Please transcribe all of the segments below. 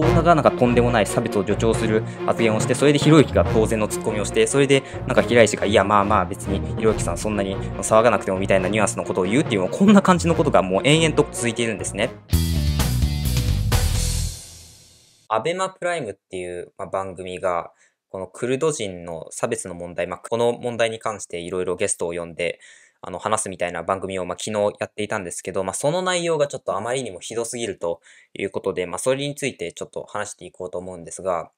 大田がなんかとんでもない差別を助長する発言をして、それでひろゆきが当然のツッコミをして、それでなんか平石が、いやまあまあ別にひろゆきさんそんなに騒がなくてもみたいなニュアンスのことを言うっていう、こんな感じのことがもう延々と続いているんですね。アベマプライムっていう、まあ、番組が、このクルド人の差別の問題、まあ、この問題に関していろいろゲストを呼んで、あの、話すみたいな番組を、まあ、昨日やっていたんですけど、まあ、その内容がちょっとあまりにもひどすぎるということで、まあ、それについてちょっと話していこうと思うんですが、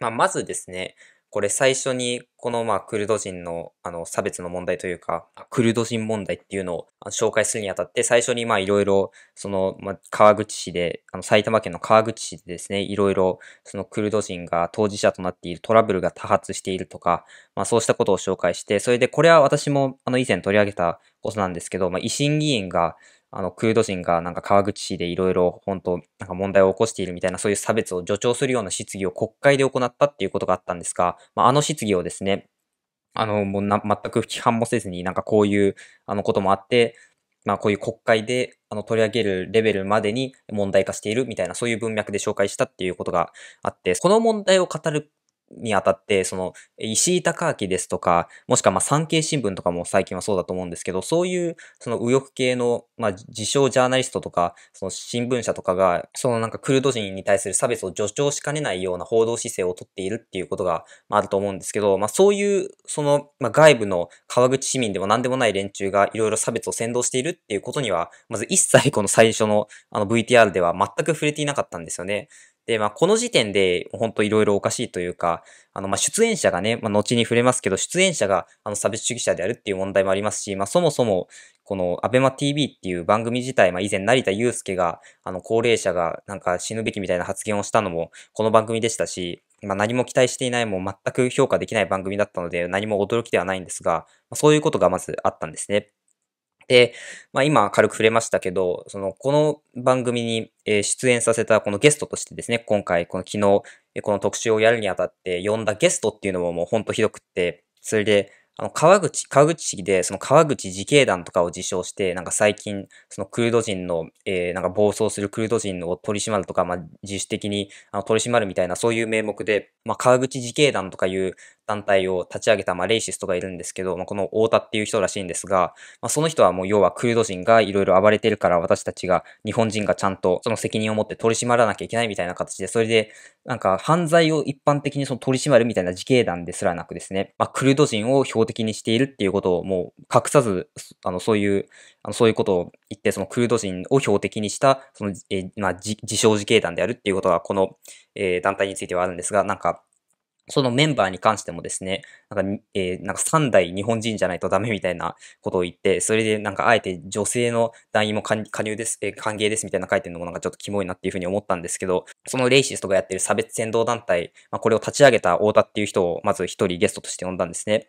まあ、まずですね、これ最初にこのまあクルド人のあの差別の問題というか、クルド人問題っていうのを紹介するにあたって最初にまあいろいろそのまあ川口市で、あの埼玉県の川口市でですね、いろいろそのクルド人が当事者となっているトラブルが多発しているとか、まあそうしたことを紹介して、それでこれは私もあの以前取り上げたことなんですけど、まあ維新議員があの、クード人がなんか川口市でいろいろ本当、なんか問題を起こしているみたいな、そういう差別を助長するような質疑を国会で行ったっていうことがあったんですが、まあ、あの質疑をですね、あの、もうな、全く批判もせずになんかこういう、あのこともあって、まあこういう国会であの取り上げるレベルまでに問題化しているみたいなそういう文脈で紹介したっていうことがあって、この問題を語るにあたって、その、石井隆明ですとか、もしくは、まあ、産経新聞とかも最近はそうだと思うんですけど、そういう、その右翼系の、まあ、自称ジャーナリストとか、その新聞社とかが、そのなんかクルド人に対する差別を助長しかねないような報道姿勢をとっているっていうことが、まあ、あると思うんですけど、まあ、そういう、その、まあ、外部の川口市民でも何でもない連中がいろいろ差別を扇動しているっていうことには、まず一切この最初の、あの、VTR では全く触れていなかったんですよね。で、まあ、この時点で、ほんといろいろおかしいというか、あの、まあ、出演者がね、まあ、後に触れますけど、出演者が、あの、差別主義者であるっていう問題もありますし、まあ、そもそも、この、アベマ TV っていう番組自体、まあ、以前、成田祐介が、あの、高齢者が、なんか死ぬべきみたいな発言をしたのも、この番組でしたし、まあ、何も期待していない、もう全く評価できない番組だったので、何も驚きではないんですが、まあ、そういうことがまずあったんですね。で、まあ、今軽く触れましたけど、その、この番組に出演させたこのゲストとしてですね、今回、この昨日、この特集をやるにあたって呼んだゲストっていうのももう本当ひどくって、それで、あの、川口、川口市で、その川口自警団とかを自称して、なんか最近、そのクルド人の、えー、なんか暴走するクルド人を取り締まるとか、まあ、自主的にあの取り締まるみたいな、そういう名目で、まあ、川口自警団とかいう、団体を立ち上げた、まあ、レイシストがいるんですけど、まあ、この太田っていう人らしいんですが、まあ、その人はもう要はクルド人がいろいろ暴れてるから私たちが日本人がちゃんとその責任を持って取り締まらなきゃいけないみたいな形で、それでなんか犯罪を一般的にその取り締まるみたいな自警団ですらなくですね、まあ、クルド人を標的にしているっていうことをもう隠さず、あのそういう、あのそういうことを言って、そのクルド人を標的にしたその、えー、まあ、自称自警団であるっていうことがこの、えー、団体についてはあるんですが、なんかそのメンバーに関してもですね、なんか、えー、なんか3代日本人じゃないとダメみたいなことを言って、それでなんかあえて女性の団員も加入です、えー、歓迎ですみたいな書いてるのもなんかちょっとキモいなっていうふうに思ったんですけど、そのレイシストがやってる差別扇動団体、まあ、これを立ち上げた太田っていう人をまず一人ゲストとして呼んだんですね。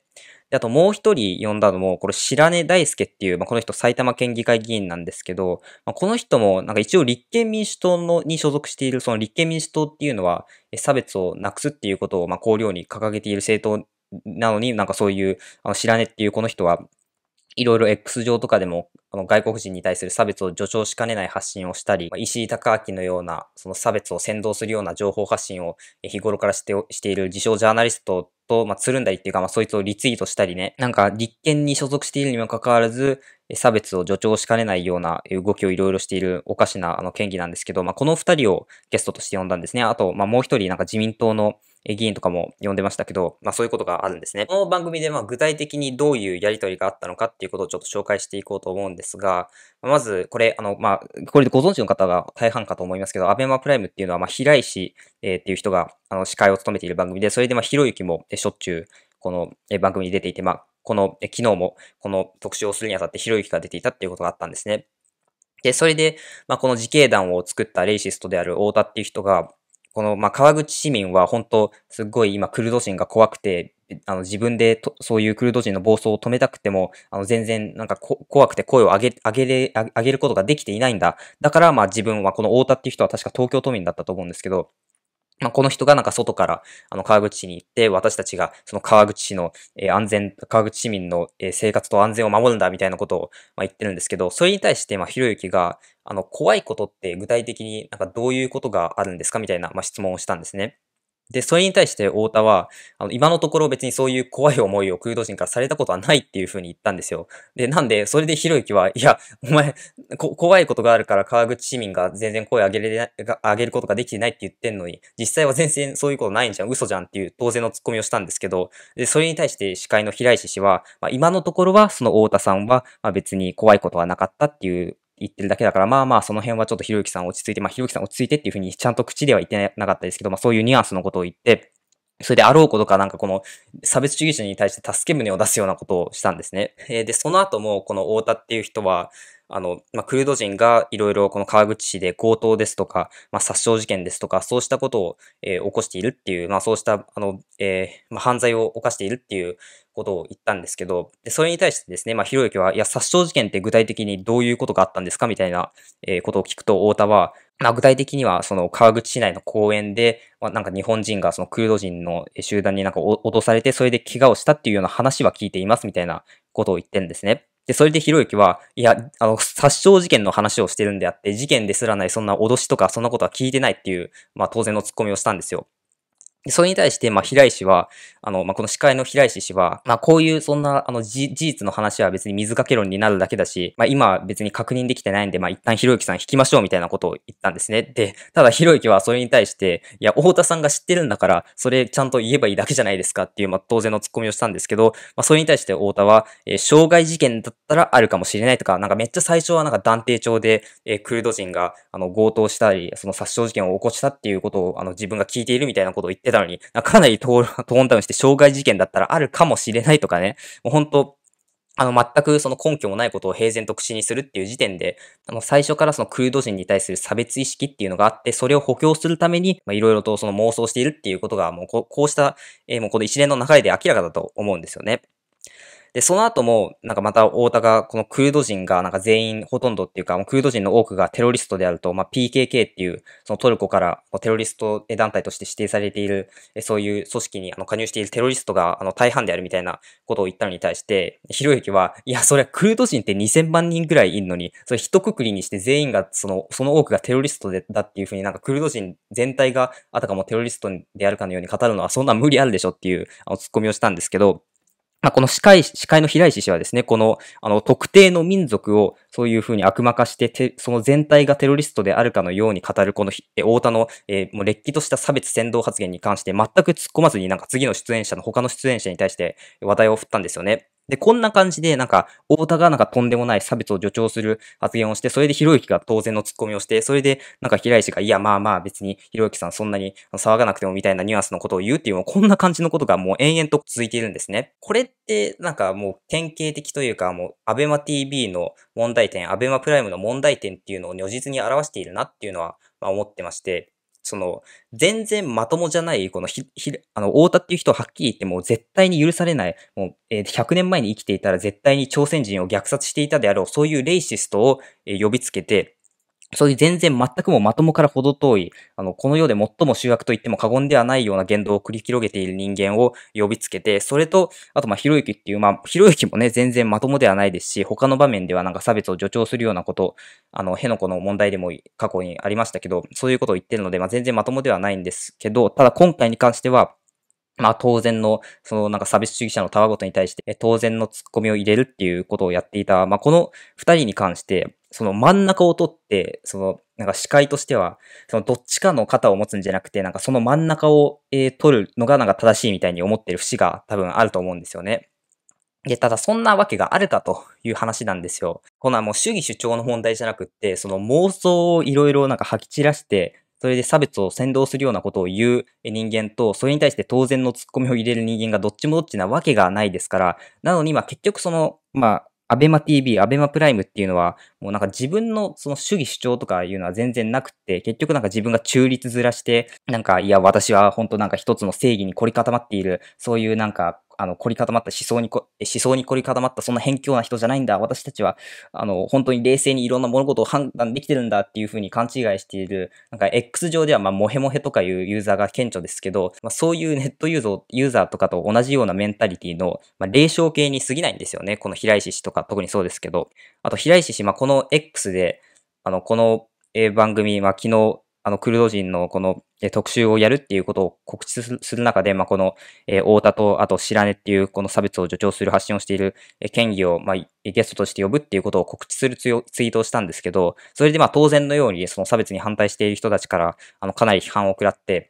で、あともう一人呼んだのも、これ白根大輔っていう、まあ、この人埼玉県議会議員なんですけど、まあ、この人もなんか一応立憲民主党のに所属している、その立憲民主党っていうのは、差別をなくすっていうことをまあ綱領に掲げている政党なのになんかそういう、あの白根っていうこの人は、いろいろ X 上とかでも外国人に対する差別を助長しかねない発信をしたり、石井隆明のようなその差別を扇動するような情報発信を日頃からしてしている自称ジャーナリストと、まあ、つるんだりっていうか、まあ、そいつをリツイートしたりね、なんか立憲に所属しているにもかかわらず、差別を助長しかねないような動きをいろいろしているおかしなあの県議なんですけど、まあ、この二人をゲストとして呼んだんですね。あと、まあ、もう一人なんか自民党の議員とかも呼んでましたけど、まあそういうことがあるんですね。この番組でまあ具体的にどういうやりとりがあったのかっていうことをちょっと紹介していこうと思うんですが、まずこれ、あの、まあ、これでご存知の方が大半かと思いますけど、アベマプライムっていうのはまあ平石、えー、っていう人があの司会を務めている番組で、それでまあひろゆきもしょっちゅうこの番組に出ていて、まあこの、昨日もこの特集をするにあたってひろゆきが出ていたっていうことがあったんですね。で、それで、まあ、この自警団を作ったレイシストである太田っていう人が、この、まあ、川口市民は本当、すっごい今、クルド人が怖くて、あの自分でとそういうクルド人の暴走を止めたくても、あの全然なんか怖くて声を上げ上げれ上げることができていないんだ。だからまあ自分はこの太田っていう人は確か東京都民だったと思うんですけど、まあ、この人がなんか外から、あの、川口市に行って、私たちが、その川口市の、えー、安全、川口市民の、えー、生活と安全を守るんだ、みたいなことを、まあ、言ってるんですけど、それに対して、まあ、ひろゆきが、あの、怖いことって具体的になんかどういうことがあるんですかみたいな、まあ、質問をしたんですね。で、それに対して太田は、あの、今のところ別にそういう怖い思いをクルド人からされたことはないっていうふうに言ったんですよ。で、なんで、それでひろゆきは、いや、お前、怖いことがあるから川口市民が全然声上げれな上げることができてないって言ってんのに、実際は全然そういうことないんじゃん、嘘じゃんっていう当然のツッコミをしたんですけど、で、それに対して司会の平石氏は、まあ、今のところはその太田さんは、まあ、別に怖いことはなかったっていう言ってるだけだから、まあまあその辺はちょっとひろゆきさん落ち着いて、まあひろゆきさん落ち着いてっていうふうにちゃんと口では言ってなかったですけど、まあそういうニュアンスのことを言って、それであろうことかなんかこの差別主義者に対して助け舟を出すようなことをしたんですね。えー、で、その後もこの太田っていう人は、あの、まあ、クルド人がいろいろこの川口市で強盗ですとか、まあ、殺傷事件ですとか、そうしたことを、えー、起こしているっていう、まあ、そうした、あの、えー、まあ、犯罪を犯しているっていうことを言ったんですけど、でそれに対してですね、まあ、ひろゆきは、いや、殺傷事件って具体的にどういうことがあったんですかみたいな、えことを聞くと、太田は、まあ、具体的には、その、川口市内の公園で、まあ、なんか日本人が、その、クルド人の集団になんか脅されて、それで怪我をしたっていうような話は聞いています、みたいなことを言ってるんですね。で、それでひろゆきは、いや、あの、殺傷事件の話をしてるんであって、事件ですらない、そんな脅しとか、そんなことは聞いてないっていう、まあ当然のツッコミをしたんですよ。それに対して、まあ、平石は、あの、まあ、この司会の平石氏は、まあ、こういうそんな、あの、事実の話は別に水掛け論になるだけだし、まあ、今別に確認できてないんで、まあ、一旦ひろゆきさん引きましょうみたいなことを言ったんですね。で、ただひろゆきはそれに対して、いや、太田さんが知ってるんだから、それちゃんと言えばいいだけじゃないですかっていう、まあ、当然のツッコミをしたんですけど、まあ、それに対して太田は、えー、傷害事件だったらあるかもしれないとか、なんかめっちゃ最初はなんか断定帳で、えー、クルド人が、あの、強盗したり、その殺傷事件を起こしたっていうことを、あの、自分が聞いているみたいなことを言っててたのに、かなりトーンダウンして傷害事件だったらあるかもしれないとかね、もう本当あの、全くその根拠もないことを平然と口にするっていう時点で、あの、最初からそのクルド人に対する差別意識っていうのがあって、それを補強するために、まいろいろとその妄想しているっていうことが、もうこ、こうした、えー、もうこの一連の流れで明らかだと思うんですよね。で、その後も、なんかまた大田が、このクルド人が、なんか全員ほとんどっていうか、クルド人の多くがテロリストであると、まあ、PKK っていう、そのトルコからテロリスト団体として指定されている、そういう組織にあの加入しているテロリストがあの大半であるみたいなことを言ったのに対して、ひろゆきは、いや、それはクルド人って2000万人ぐらいいるのに、それ一括りにして全員が、その、その多くがテロリストでだっていうふうになんかクルド人全体があたかもテロリストであるかのように語るのは、そんな無理あるでしょっていうあのツッコミをしたんですけど、まあ、この司会、司会の平石氏はですね、この、あの、特定の民族をそういうふうに悪魔化してて、その全体がテロリストであるかのように語る、この、え、太田の、えー、もう、れっきとした差別扇動発言に関して、全く突っ込まずに、なんか次の出演者の他の出演者に対して話題を振ったんですよね。で、こんな感じで、なんか、太田がなんかとんでもない差別を助長する発言をして、それでひろゆきが当然のツッコミをして、それで、なんか平石が、いや、まあまあ別にひろゆきさんそんなに騒がなくてもみたいなニュアンスのことを言うっていう、こんな感じのことがもう延々と続いているんですね。これって、なんかもう典型的というか、もう、アベマ TV の問題点、アベマプライムの問題点っていうのを如実に表しているなっていうのは、まあ思ってまして、その、全然まともじゃない、このひ、ひ、あの、太田っていう人ははっきり言ってもう絶対に許されない、もう、えー、100年前に生きていたら絶対に朝鮮人を虐殺していたであろう、そういうレイシストを、えー、呼びつけて、そういう全然全くもまともから程遠い、あの、この世で最も主役と言っても過言ではないような言動を繰り広げている人間を呼びつけて、それと、あと、まひろゆきっていう、まあ、ひろゆきもね、全然まともではないですし、他の場面ではなんか差別を助長するようなこと、あの、辺野古の問題でも過去にありましたけど、そういうことを言ってるので、まあ、全然まともではないんですけど、ただ今回に関しては、まあ当然の、そのなんか差別主義者のたわごとに対して当然のツッコミを入れるっていうことをやっていた、まあこの二人に関して、その真ん中を取って、その、なんか視界としては、そのどっちかの肩を持つんじゃなくて、なんかその真ん中を、えー、取るのがなんか正しいみたいに思ってる節が多分あると思うんですよね。で、ただそんなわけがあるかという話なんですよ。このはもう主義主張の問題じゃなくって、その妄想をいろいろなんか吐き散らして、それで差別を先導するようなことを言う人間と、それに対して当然のツッコミを入れる人間がどっちもどっちなわけがないですから、なのに、まあ結局その、まあ、アベマ TV、アベマプライムっていうのは、もうなんか自分のその主義主張とかいうのは全然なくって、結局なんか自分が中立ずらして、なんか、いや、私は本当なんか一つの正義に凝り固まっている、そういうなんかあの、凝り固まった思想にこ、思想に凝り固まった、そんな偏境な人じゃないんだ。私たちは、あの、本当に冷静にいろんな物事を判断できてるんだっていうふうに勘違いしている、なんか X 上では、まあ、モヘモヘとかいうユーザーが顕著ですけど、まあ、そういうネットユーザーユーザーとかと同じようなメンタリティの、まあ、霊障系に過ぎないんですよね。この平石氏とか特にそうですけど。あと、平石氏、まあ、この X で、あの、この、え番組、まあ、昨日、あの、クルド人のこの、え特集をやるっていうことを告知する中で、まあ、この、えー、太田と、あと、白根っていう、この差別を助長する発信をしている、え県議を、まあ、ゲストとして呼ぶっていうことを告知するツイートをしたんですけど、それで、まあ、当然のように、その差別に反対している人たちから、あの、かなり批判を食らって、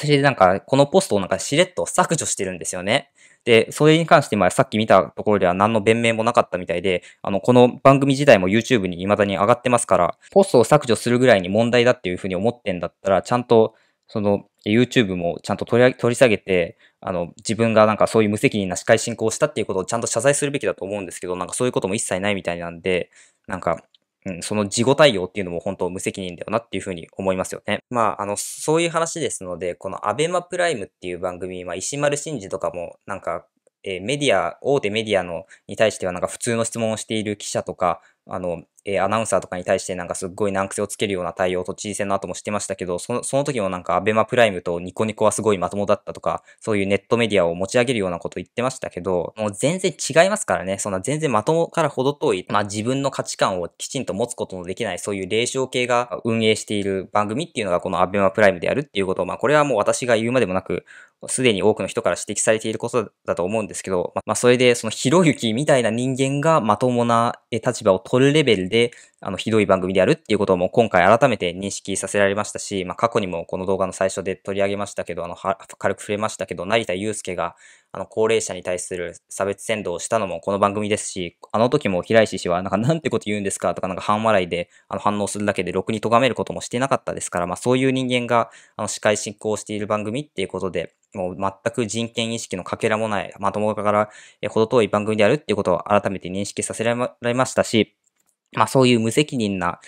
それでなんか、このポストをなんかしれっと削除してるんですよね。で、それに関して、まあ、さっき見たところでは何の弁明もなかったみたいで、あの、この番組自体も YouTube に未だに上がってますから、ポストを削除するぐらいに問題だっていうふうに思ってんだったら、ちゃんと、その、YouTube もちゃんと取り取り下げて、あの、自分がなんかそういう無責任な司会進行をしたっていうことをちゃんと謝罪するべきだと思うんですけど、なんかそういうことも一切ないみたいなんで、なんか、うん、その事後対応っていうのも本当無責任だよなっていうふうに思いますよね。まあ、あの、そういう話ですので、このアベマプライムっていう番組、まあ、石丸真二とかも、なんか、えー、メディア、大手メディアの、に対してはなんか普通の質問をしている記者とか、あの、えー、アナウンサーとかに対してなんかすっごい難癖をつけるような対応と知事選の後もしてましたけど、そのその時もなんかアベマプライムとニコニコはすごいまともだったとか、そういうネットメディアを持ち上げるようなこと言ってましたけど、もう全然違いますからね、そんな全然まともから程遠い、まあ自分の価値観をきちんと持つことのできない、そういう霊障系が運営している番組っていうのがこのアベマプライムであるっていうことを、まあこれはもう私が言うまでもなく、すでに多くの人から指摘されていることだと思うんですけど、まあそれでそのひろゆきみたいな人間がまともな立場を取るレベルでで、あの、ひどい番組であるっていうことも今回改めて認識させられましたし、まあ、過去にもこの動画の最初で取り上げましたけど、あの、軽く触れましたけど、成田祐介が、あの、高齢者に対する差別扇動をしたのもこの番組ですし、あの時も平石氏は、なんか、なんてこと言うんですかとか、なんか半笑いで、あの、反応するだけで、ろくに咎めることもしてなかったですから、まあ、そういう人間が、あの、司会進行している番組っていうことで、もう全く人権意識のかけらもない、まともかから程遠い番組であるっていうことを改めて認識させられましたし、まあ、そういう無責任な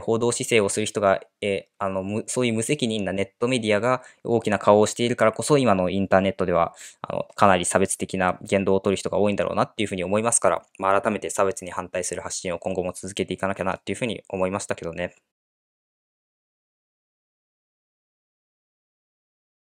報道姿勢をする人が、えあのそういう無責任なネットメディアが大きな顔をしているからこそ、今のインターネットではあのかなり差別的な言動をとる人が多いんだろうなっていうふうに思いますから、まあ、改めて差別に反対する発信を今後も続けていかなきゃなっていうふうに思いましたけどね。